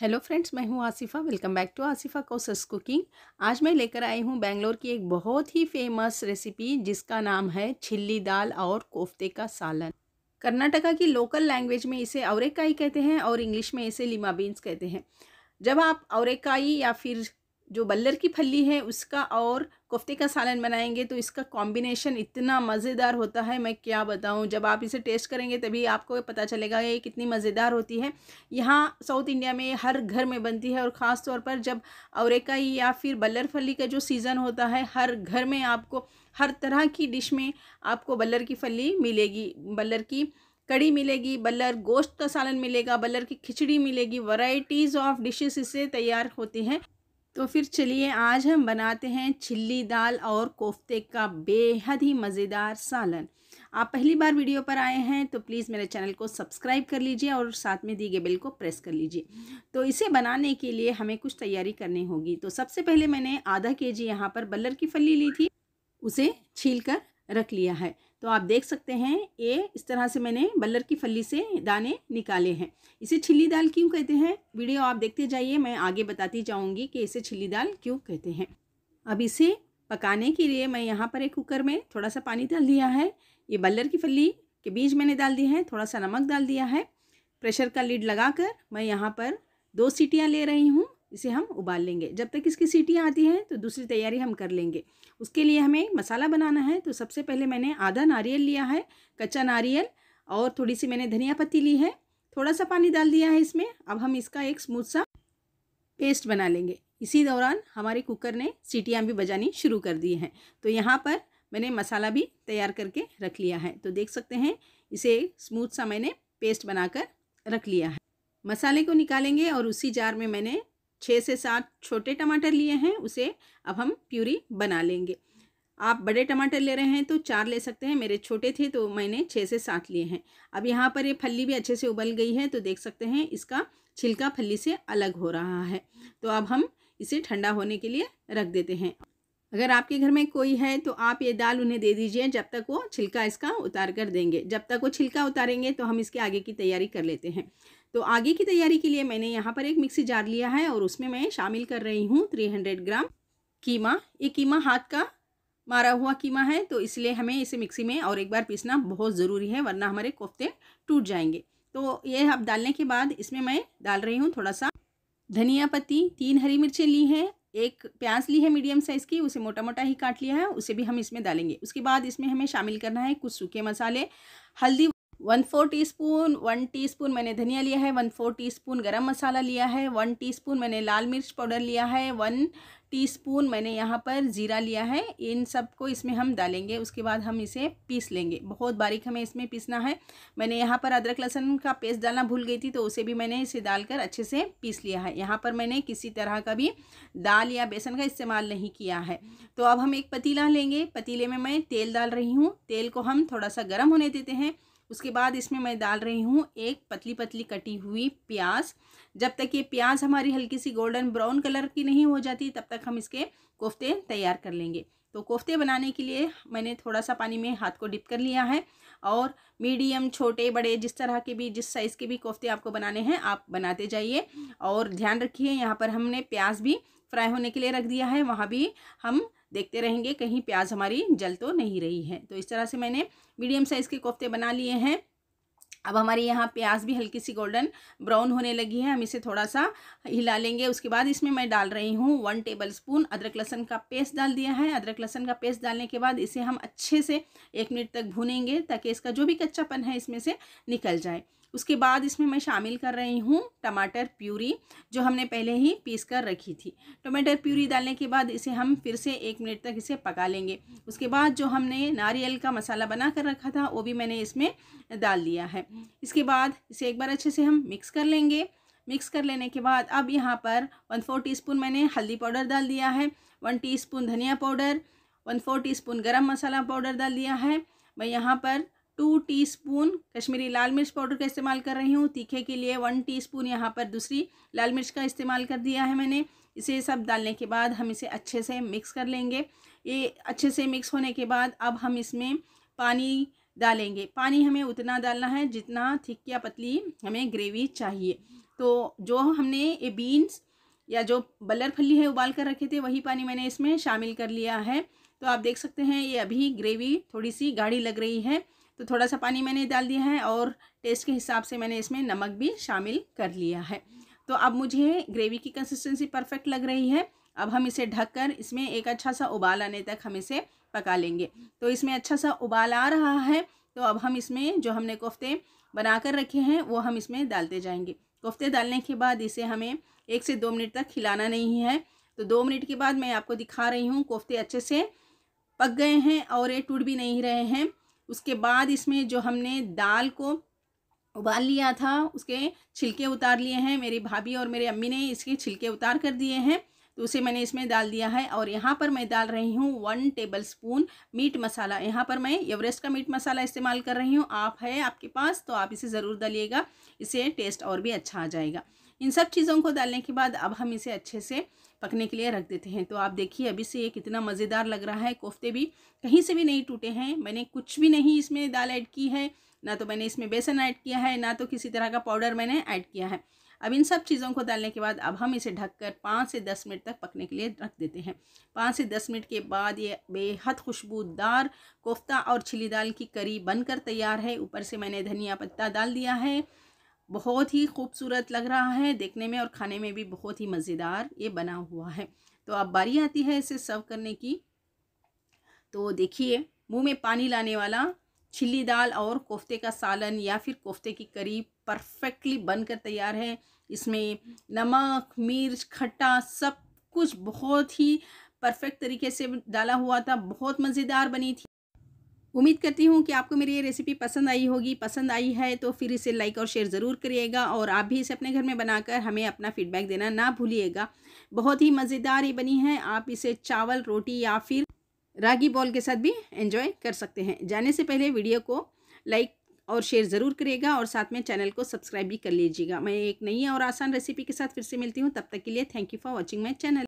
hello friends मैं हूं Asifa welcome back to Asifa कोसस कुकिंग आज मैं लेकर आई हूं बेंगलोर की एक बहुत ही फेमस रेसिपी जिसका नाम है छिल्ली दाल और कोफ्ते का सालन कर्नाटका की लोकल लैंग्वेज में इसे औरकाई कहते हैं और इंग्लिश में इसे लिमा बीन्स कहते हैं जब आप औरकाई या फिर जो बल्लर की फली है उसका और कोफ्ते का सालन बनाएंगे तो इसका कॉम्बिनेशन इतना मज़ेदार होता है मैं क्या बताऊं जब आप इसे टेस्ट करेंगे तभी आपको पता चलेगा ये कितनी मज़ेदार होती है यहाँ साउथ इंडिया में हर घर में बनती है और ख़ास तौर पर जब और या फिर बल्लर फली का जो सीज़न होता है हर घर में आपको हर तरह की डिश में आपको बल्लर की फली मिलेगी बल्लर की कड़ी मिलेगी बल्लर गोश्त का सालन मिलेगा बल्लर की खिचड़ी मिलेगी वराइटीज़ ऑफ डिशेस इससे तैयार होती हैं तो फिर चलिए आज हम बनाते हैं छिल्ली दाल और कोफ्ते का बेहद ही मज़ेदार सालन आप पहली बार वीडियो पर आए हैं तो प्लीज़ मेरे चैनल को सब्सक्राइब कर लीजिए और साथ में दी गए बेल को प्रेस कर लीजिए तो इसे बनाने के लिए हमें कुछ तैयारी करनी होगी तो सबसे पहले मैंने आधा के जी यहाँ पर बल्लर की फली ली थी उसे छील कर रख लिया है तो आप देख सकते हैं ये इस तरह से मैंने बल्लर की फली से दाने निकाले हैं इसे छिल्ली दाल क्यों कहते हैं वीडियो आप देखते जाइए मैं आगे बताती जाऊँगी कि इसे छिल्ली दाल क्यों कहते हैं अब इसे पकाने के लिए मैं यहाँ पर एक कुकर में थोड़ा सा पानी डाल दिया है ये बल्लर की फली के बीज मैंने डाल दिए हैं थोड़ा सा नमक डाल दिया है प्रेशर का लीड लगाकर मैं यहाँ पर दो सीटियाँ ले रही हूँ इसे हम उबाल लेंगे जब तक इसकी सीटियाँ आती हैं तो दूसरी तैयारी हम कर लेंगे उसके लिए हमें मसाला बनाना है तो सबसे पहले मैंने आधा नारियल लिया है कच्चा नारियल और थोड़ी सी मैंने धनिया पत्ती ली है थोड़ा सा पानी डाल दिया है इसमें अब हम इसका एक स्मूथ सा पेस्ट बना लेंगे इसी दौरान हमारे कुकर ने सीटियाँ भी बजानी शुरू कर दी हैं तो यहाँ पर मैंने मसाला भी तैयार करके रख लिया है तो देख सकते हैं इसे स्मूथ सा मैंने पेस्ट बनाकर रख लिया है मसाले को निकालेंगे और उसी जार में मैंने छः से सात छोटे टमाटर लिए हैं उसे अब हम प्यूरी बना लेंगे आप बड़े टमाटर ले रहे हैं तो चार ले सकते हैं मेरे छोटे थे तो मैंने छः से सात लिए हैं अब यहाँ पर ये फली भी अच्छे से उबल गई है तो देख सकते हैं इसका छिलका फली से अलग हो रहा है तो अब हम इसे ठंडा होने के लिए रख देते हैं अगर आपके घर में कोई है तो आप ये दाल उन्हें दे दीजिए जब तक वो छिलका इसका उतार कर देंगे जब तक वो छिलका उतारेंगे तो हम इसके आगे की तैयारी कर लेते हैं तो आगे की तैयारी के लिए मैंने यहाँ पर एक मिक्सी जार लिया है और उसमें मैं शामिल कर रही हूँ थ्री हंड्रेड ग्राम कीमा ये कीमा हाथ का मारा हुआ कीमा है तो इसलिए हमें इसे मिक्सी में और एक बार पीसना बहुत ज़रूरी है वरना हमारे कोफ्ते टूट जाएंगे तो ये अब डालने के बाद इसमें मैं डाल रही हूँ थोड़ा सा धनिया पत्ती तीन हरी मिर्चें ली है एक प्याज ली है मीडियम साइज़ की उसे मोटा मोटा ही काट लिया है उसे भी हम इसमें डालेंगे उसके बाद इसमें हमें शामिल करना है कुछ सूखे मसाले हल्दी one four teaspoon one spoon मैंने धनिया लिया है वन फोर टीस्पून गरम मसाला लिया है वन टीस्पून मैंने लाल मिर्च पाउडर लिया है वन टीस्पून मैंने यहाँ पर जीरा लिया है इन सब को इसमें हम डालेंगे उसके बाद हम इसे पीस लेंगे बहुत बारीक हमें इसमें पीसना है मैंने यहाँ पर अदरक लहसुन का पेस्ट डालना भूल गई थी तो उसे भी मैंने इसे डालकर अच्छे से पीस लिया है यहाँ पर मैंने किसी तरह का भी दाल या बेसन का इस्तेमाल नहीं किया है तो अब हम एक पतीला लेंगे पतीले में मैं तेल डाल रही हूँ तेल को हम थोड़ा सा गर्म होने देते हैं उसके बाद इसमें मैं डाल रही हूँ एक पतली पतली कटी हुई प्याज जब तक ये प्याज हमारी हल्की सी गोल्डन ब्राउन कलर की नहीं हो जाती तब तक हम इसके कोफ्ते तैयार कर लेंगे तो कोफ्ते बनाने के लिए मैंने थोड़ा सा पानी में हाथ को डिप कर लिया है और मीडियम छोटे बड़े जिस तरह के भी जिस साइज़ के भी कोफ्ते आपको बनाने हैं आप बनाते जाइए और ध्यान रखिए यहाँ पर हमने प्याज भी फ्राई होने के लिए रख दिया है वहाँ भी हम देखते रहेंगे कहीं प्याज हमारी जल तो नहीं रही है तो इस तरह से मैंने मीडियम साइज़ के कोफ्ते बना लिए हैं अब हमारे यहाँ प्याज भी हल्की सी गोल्डन ब्राउन होने लगी है हम इसे थोड़ा सा हिला लेंगे उसके बाद इसमें मैं डाल रही हूँ वन टेबल स्पून अदरक लहसन का पेस्ट डाल दिया है अदरक लहसन का पेस्ट डालने के बाद इसे हम अच्छे से एक मिनट तक भूनेंगे ताकि इसका जो भी कच्चापन है इसमें से निकल जाए उसके बाद इसमें मैं शामिल कर रही हूँ टमाटर प्यूरी जो हमने पहले ही पीस कर रखी थी टमाटर प्यूरी डालने के बाद इसे हम फिर से एक मिनट तक इसे पका लेंगे उसके बाद जो हमने नारियल का मसाला बना कर रखा था वो भी मैंने इसमें डाल दिया है इसके बाद इसे एक बार अच्छे से हम मिक्स कर लेंगे मिक्स कर लेने के बाद अब यहाँ पर वन फोर टी मैंने हल्दी पाउडर डाल दिया है वन टी धनिया powder one four teaspoon masala powder डाल दिया है मैं यहाँ पर टू टीस्पून कश्मीरी लाल मिर्च पाउडर का इस्तेमाल कर रही हूँ तीखे के लिए वन टीस्पून यहाँ पर दूसरी लाल मिर्च का इस्तेमाल कर दिया है मैंने इसे सब डालने के बाद हम इसे अच्छे से मिक्स कर लेंगे ये अच्छे से मिक्स होने के बाद अब हम इसमें पानी डालेंगे पानी हमें उतना डालना है जितना थिक या पतली हमें ग्रेवी चाहिए तो जो हमने ये बीन्स या जो बल्लर फली है उबाल कर रखे थे वही पानी मैंने इसमें शामिल कर लिया है तो आप देख सकते हैं ये अभी ग्रेवी थोड़ी सी गाढ़ी लग रही है तो थोड़ा सा पानी मैंने डाल दिया है और टेस्ट के हिसाब से मैंने इसमें नमक भी शामिल कर लिया है तो अब मुझे ग्रेवी की कंसिस्टेंसी परफेक्ट लग रही है अब हम इसे ढककर इसमें एक अच्छा सा उबाल आने तक हम इसे पका लेंगे तो इसमें अच्छा सा उबाल आ रहा है तो अब हम इसमें जो हमने कोफ्ते बना कर रखे हैं वो हम इसमें डालते जाएंगे कोफ्ते डालने के बाद इसे हमें एक से दो मिनट तक खिलाना नहीं है तो दो मिनट के बाद मैं आपको दिखा रही हूँ कोफ्ते अच्छे से पक गए हैं और ये टूट भी नहीं रहे हैं उसके बाद इसमें जो हमने दाल को उबाल लिया था उसके छिलके उतार लिए हैं मेरी भाभी और मेरी अम्मी ने इसके छिलके उतार कर दिए हैं तो उसे मैंने इसमें डाल दिया है और यहाँ पर मैं डाल रही हूँ one tablespoon meat masala यहाँ पर मैं एवरेस्ट का मीट मसाला इस्तेमाल कर रही हूँ आप है आपके पास तो आप इसे ज़रूर डालिएगा इसे टेस्ट और भी अच्छा आ जाएगा इन सब चीज़ों को डालने के बाद अब हम इसे अच्छे से पकने के लिए रख देते हैं तो आप देखिए अभी से ये कितना मज़ेदार लग रहा है कोफ्ते भी कहीं से भी नहीं टूटे हैं मैंने कुछ भी नहीं इसमें दाल ऐड की है ना तो मैंने इसमें बेसन ऐड किया है ना तो किसी तरह का पाउडर मैंने ऐड किया है अब इन सब चीज़ों को डालने के बाद अब हम इसे ढककर पाँच से दस मिनट तक पकने के लिए रख देते हैं पाँच से दस मिनट के बाद ये बेहद खुशबूदार कोफ्ता और छिली दाल की करी बनकर तैयार है ऊपर से मैंने धनिया पत्ता डाल दिया है बहुत ही खूबसूरत लग रहा है देखने में और खाने में भी बहुत ही मज़ेदार ये बना हुआ है तो अब बारी आती है इसे सर्व करने की तो देखिए मुंह में पानी लाने वाला छिल्ली दाल और कोफ्ते का सालन या फिर कोफ्ते की करी परफेक्टली बनकर तैयार है इसमें नमक मिर्च खट्टा सब कुछ बहुत ही परफेक्ट तरीके से डाला हुआ था बहुत मज़ेदार बनी थी उम्मीद करती हूँ कि आपको मेरी ये रेसिपी पसंद आई होगी पसंद आई है तो फिर इसे लाइक और शेयर ज़रूर करिएगा और आप भी इसे अपने घर में बनाकर हमें अपना फीडबैक देना ना भूलिएगा बहुत ही मज़ेदार ये बनी है आप इसे चावल रोटी या फिर रागी बॉल के साथ भी एंजॉय कर सकते हैं जाने से पहले वीडियो को लाइक और शेयर ज़रूर करिएगा और साथ में चैनल को सब्सक्राइब भी कर लीजिएगा मैं एक नई और आसान रेसिपी के साथ फिर से मिलती हूँ तब तक के लिए thank you for watching my channel